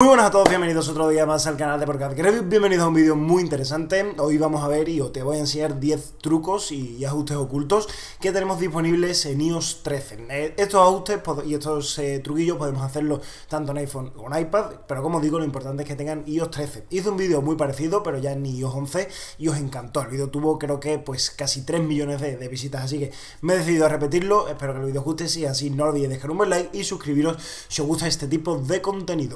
Muy buenas a todos, bienvenidos otro día más al canal de Porcad bienvenidos a un vídeo muy interesante, hoy vamos a ver y os te voy a enseñar 10 trucos y ajustes ocultos que tenemos disponibles en iOS 13. Eh, estos ajustes y estos eh, truquillos podemos hacerlos tanto en iPhone o en iPad, pero como digo lo importante es que tengan iOS 13. Hice un vídeo muy parecido pero ya en iOS 11 y os encantó, el vídeo tuvo creo que pues casi 3 millones de, visitas, así que me he decidido a repetirlo, espero que el vídeo os guste, si así no olvidéis dejar un buen like y suscribiros si os gusta este tipo de contenido.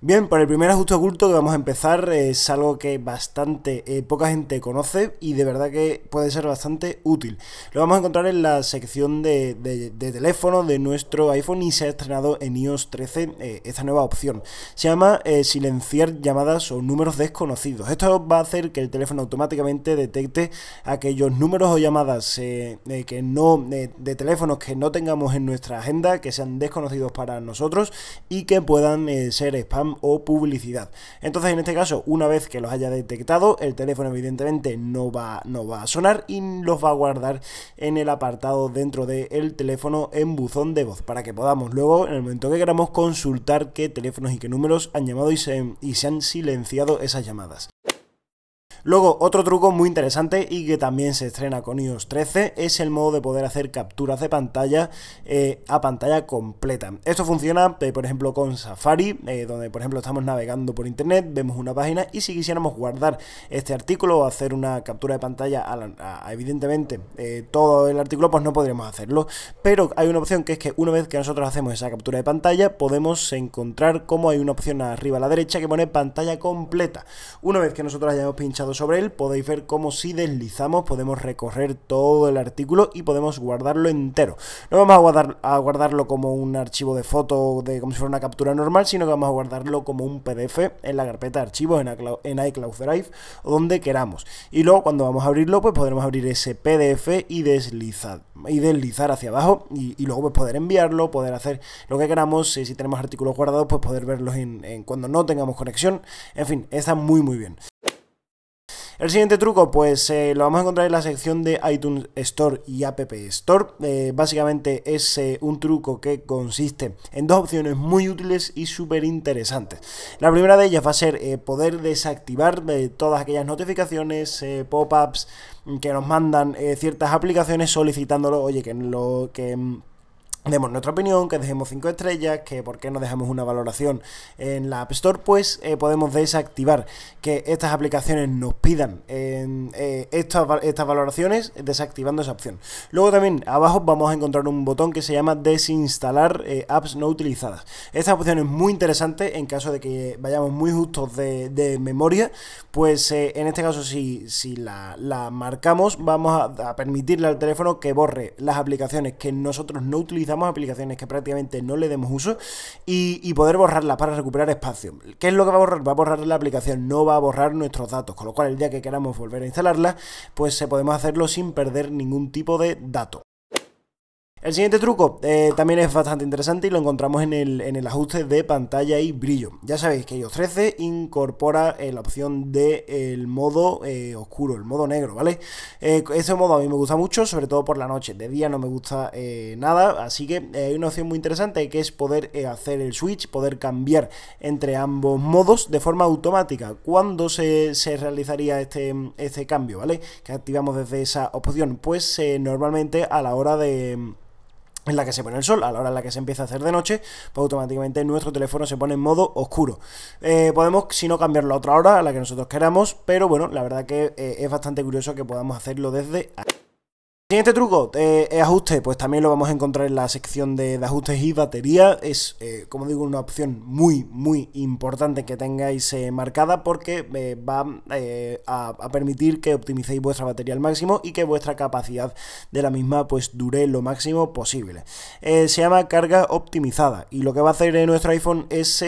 Bien, por el primer ajuste oculto que vamos a empezar es algo que bastante eh, poca gente conoce y de verdad que puede ser bastante útil. Lo vamos a encontrar en la sección de, teléfono de nuestro iPhone y se ha estrenado en iOS 13 eh, esta nueva opción. Se llama eh, silenciar llamadas o números desconocidos. Esto va a hacer que el teléfono automáticamente detecte aquellos números o llamadas que no de teléfonos que no tengamos en nuestra agenda, que sean desconocidos para nosotros y que puedan ser spam o publicidad. Entonces, en este caso, una vez que los haya detectado, el teléfono evidentemente no va, no va a sonar y los va a guardar en el apartado dentro del teléfono en buzón de voz, para que podamos luego, en el momento que queramos, consultar qué teléfonos y qué números han llamado y y se han silenciado esas llamadas. Luego, otro truco muy interesante y que también se estrena con iOS 13 es el modo de poder hacer capturas de pantalla eh, a pantalla completa. Esto funciona, eh, por ejemplo, con Safari, eh, donde, por ejemplo, estamos navegando por internet, vemos una página y si quisiéramos guardar este artículo o hacer una captura de pantalla, a evidentemente, todo el artículo, pues no podríamos hacerlo. Pero hay una opción que es que una vez que nosotros hacemos esa captura de pantalla, podemos encontrar cómo hay una opción arriba a la derecha que pone pantalla completa. Una vez que nosotros hayamos pinchado sobre él, podéis ver cómo si deslizamos podemos recorrer todo el artículo y podemos guardarlo entero. No vamos a, guardar, a guardarlo como un archivo de foto, de, como si fuera una captura normal, sino que vamos a guardarlo como un PDF en la carpeta archivos en, iCloud, Drive o donde queramos. Y luego cuando vamos a abrirlo, pues podremos abrir ese PDF y deslizar, y deslizar hacia abajo y, luego pues poder enviarlo, poder hacer lo que queramos, eh, si, tenemos artículos guardados, pues poder verlos en, en cuando no tengamos conexión. En fin, está muy muy bien. El siguiente truco, pues eh, lo vamos a encontrar en la sección de iTunes Store y App Store. Eh, básicamente es eh, un truco que consiste en dos opciones muy útiles y súper interesantes. La primera de ellas va a ser poder desactivar todas aquellas notificaciones, pop-ups que nos mandan ciertas aplicaciones solicitándolo, oye, que lo que mm, demos nuestra opinión, que dejemos 5 estrellas, que por qué no dejamos una valoración en la App Store, pues eh, podemos desactivar que estas aplicaciones nos pidan en, eh, estas, valoraciones desactivando esa opción. Luego también abajo vamos a encontrar un botón que se llama desinstalar eh, apps no utilizadas. Esta opción es muy interesante en caso de que vayamos muy justos de, memoria, pues en este caso si, si la, marcamos vamos a permitirle al teléfono que borre las aplicaciones que nosotros no utilizamos aplicaciones que prácticamente no le demos uso y, y poder borrarlas para recuperar espacio. ¿Qué es lo que va a borrar? Va a borrar la aplicación, no va a borrar nuestros datos, con lo cual el día que queramos volver a instalarla, pues se eh, podemos hacerlo sin perder ningún tipo de dato. El siguiente truco eh, también es bastante interesante y lo encontramos en el, ajuste de pantalla y brillo. Ya sabéis que iOS 13 incorpora eh, la opción del modo eh, oscuro, el modo negro, ¿vale? ese modo a mí me gusta mucho, sobre todo por la noche. De día no me gusta nada, así que hay una opción muy interesante que es poder hacer el switch, poder cambiar entre ambos modos de forma automática. ¿Cuándo se, realizaría este, este cambio, ¿vale? Que activamos desde esa opción. Pues normalmente a la hora de en la que se pone el sol, a la hora en la que se empieza a hacer de noche, pues automáticamente nuestro teléfono se pone en modo oscuro. Eh, podemos, si no, cambiarlo a otra hora, a la que nosotros queramos, pero bueno, la verdad que eh, es bastante curioso que podamos hacerlo desde... Aquí. Siguiente truco, de eh, ajuste, pues también lo vamos a encontrar en la sección de, ajustes y batería. Es, eh, como digo, una opción muy, muy importante que tengáis eh, marcada porque va a, permitir que optimicéis vuestra batería al máximo y que vuestra capacidad de la misma pues dure lo máximo posible. se llama carga optimizada y lo que va a hacer en nuestro iPhone es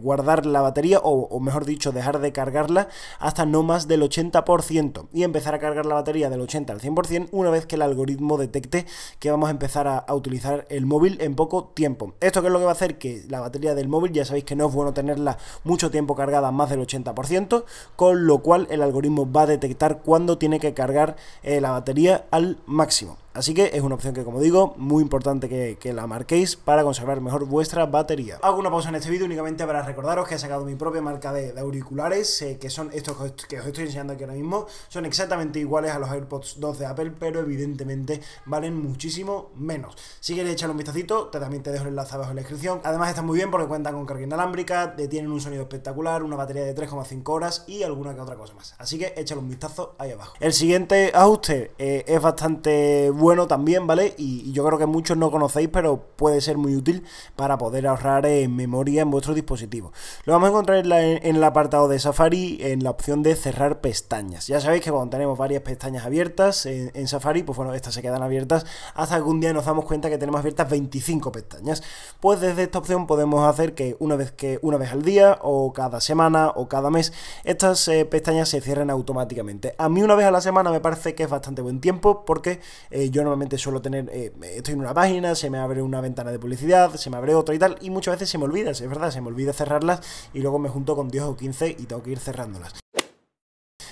guardar la batería o, o mejor dicho, dejar de cargarla hasta no más del 80% y empezar a cargar la batería del 80 al 100% una vez que el algoritmo detecte que vamos a empezar a, utilizar el móvil en poco tiempo. Esto que es lo que va a hacer que la batería del móvil, ya sabéis que no es bueno tenerla mucho tiempo cargada, más del 80%, con lo cual el algoritmo va a detectar cuándo tiene que cargar eh, la batería al máximo. Así que es una opción que, como digo, muy importante que, la marquéis para conservar mejor vuestra batería. Hago una pausa en este vídeo únicamente para recordaros que he sacado mi propia marca de, auriculares, eh, que son estos que os, estoy enseñando aquí ahora mismo. Son exactamente iguales a los AirPods 2 de Apple, pero evidentemente valen muchísimo menos. Si queréis echarle un vistacito, también te dejo el enlace abajo en la descripción. Además están muy bien porque cuentan con carga inalámbrica, tienen un sonido espectacular, una batería de 3,5 horas y alguna que otra cosa más. Así que échale un vistazo ahí abajo. El siguiente ajuste eh, es bastante bueno también, ¿vale? Y, yo creo que muchos no conocéis, pero puede ser muy útil para poder ahorrar en eh, memoria en vuestro dispositivo. Lo vamos a encontrar en, el apartado de Safari, en la opción de cerrar pestañas. Ya sabéis que cuando tenemos varias pestañas abiertas en, Safari, pues bueno, estas se quedan abiertas hasta algún un día nos damos cuenta que tenemos abiertas 25 pestañas. Pues desde esta opción podemos hacer que una vez que una vez al día o cada semana o cada mes estas eh, pestañas se cierren automáticamente. A mí una vez a la semana me parece que es bastante buen tiempo porque yo eh, yo normalmente suelo tener, eh, estoy en una página, se me abre una ventana de publicidad, se me abre otra y tal, y muchas veces se me olvida, es verdad, se me olvida cerrarlas y luego me junto con 10 o 15 y tengo que ir cerrándolas.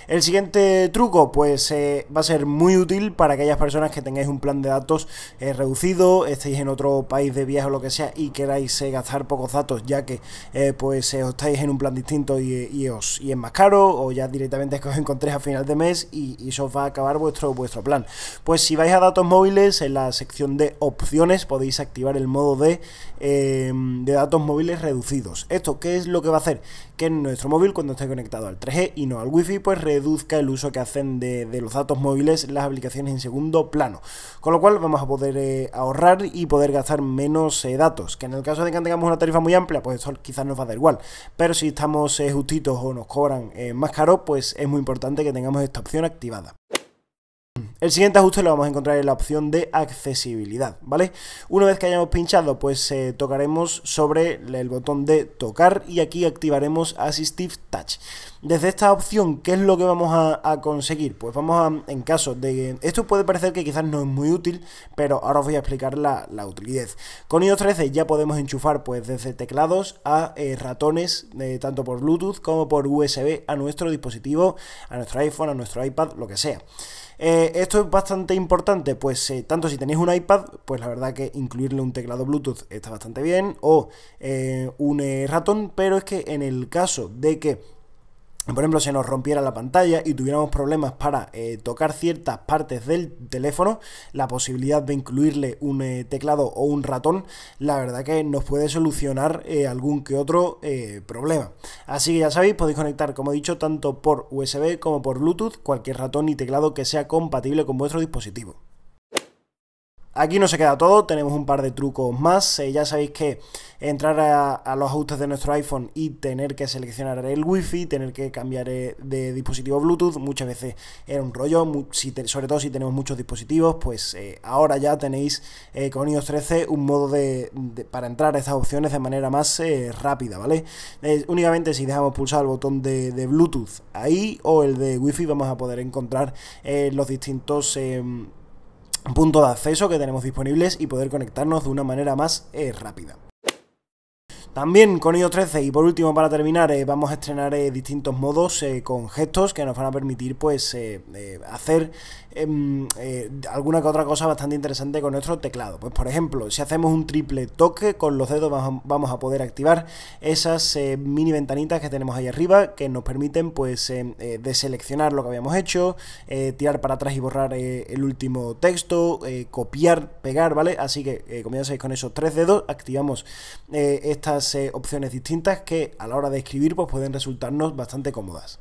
El siguiente truco, pues eh, va a ser muy útil para aquellas personas que tengáis un plan de datos eh, reducido, estéis en otro país de viaje o lo que sea y queráis eh, gastar pocos datos, ya que pues os estáis en un plan distinto y, os, y es más caro, o ya directamente es que os encontréis a final de mes y, eso os va a acabar vuestro, vuestro plan. Pues si vais a datos móviles, en la sección de opciones podéis activar el modo de, em, datos móviles reducidos. ¿Esto qué es lo que va a hacer? Que en nuestro móvil, cuando esté conectado al 3G y no al Wi-Fi, pues reduzca el uso que hacen de, los datos móviles las aplicaciones en segundo plano. Con lo cual vamos a poder eh, ahorrar y poder gastar menos eh, datos. Que en el caso de que tengamos una tarifa muy amplia, pues eso quizás nos va a dar igual. Pero si estamos eh, justitos o nos cobran más caro, pues es muy importante que tengamos esta opción activada. El siguiente ajuste lo vamos a encontrar en la opción de accesibilidad, ¿vale? Una vez que hayamos pinchado, pues eh, tocaremos sobre el botón de tocar y aquí activaremos Assistive Touch. Desde esta opción, ¿qué es lo que vamos a, conseguir? Pues vamos a, en caso de... Esto puede parecer que quizás no es muy útil, pero ahora os voy a explicar la, utilidad. Con iOS 13 ya podemos enchufar pues desde teclados a eh, ratones, eh, tanto por Bluetooth como por USB a nuestro dispositivo, a nuestro iPhone, a nuestro iPad, lo que sea. Eh, esto es bastante importante, pues eh, tanto si tenéis un iPad, pues la verdad que incluirle un teclado Bluetooth está bastante bien, o eh, un ratón, pero es que en el caso de que por ejemplo, se nos rompiera la pantalla y tuviéramos problemas para eh, tocar ciertas partes del teléfono, la posibilidad de incluirle un eh, teclado o un ratón, la verdad que nos puede solucionar eh, algún que otro problema. Así que ya sabéis, podéis conectar, como he dicho, tanto por USB como por Bluetooth cualquier ratón y teclado que sea compatible con vuestro dispositivo. Aquí no se queda todo, tenemos un par de trucos más. Eh, ya sabéis que entrar a, los ajustes de nuestro iPhone y tener que seleccionar el Wi-Fi, tener que cambiar eh, de, dispositivo Bluetooth, muchas veces era un rollo, si sobre todo si tenemos muchos dispositivos, pues eh, ahora ya tenéis con iOS 13 un modo para entrar a estas opciones de manera más rápida, ¿vale? únicamente si dejamos pulsar el botón de, de, Bluetooth ahí o el de Wi-Fi vamos a poder encontrar los distintos... Em, punto de acceso que tenemos disponibles y poder conectarnos de una manera más eh, rápida. También con iOS 13 y por último para terminar eh, vamos a estrenar eh, distintos modos eh, con gestos que nos van a permitir pues hacer em, alguna que otra cosa bastante interesante con nuestro teclado. Pues por ejemplo, si hacemos un triple toque con los dedos vamos a poder activar esas mini ventanitas que tenemos ahí arriba que nos permiten pues em, deseleccionar lo que habíamos hecho, tirar para atrás y borrar el último texto, copiar, pegar, ¿vale? Así que como ya sabéis con esos tres dedos activamos estas opciones distintas que a la hora de escribir pues pueden resultarnos bastante cómodas.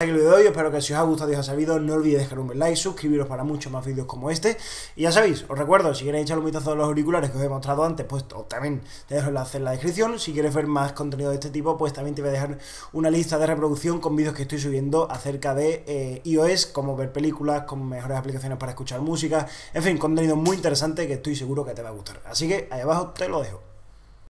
Aquí lo video de hoy, espero que si os ha gustado y os ha servido, no olvidéis dejar un like, suscribiros para muchos más vídeos como este. Y ya sabéis, os recuerdo, si queréis echar un vistazo a los auriculares que os he mostrado antes, pues también te dejo el enlace en la descripción. Si quieres ver más contenido de este tipo, pues también te voy a dejar una lista de reproducción con vídeos que estoy subiendo acerca de eh, iOS, como ver películas, con mejores aplicaciones para escuchar música, en fin, contenido muy interesante que estoy seguro que te va a gustar. Así que ahí abajo te lo dejo.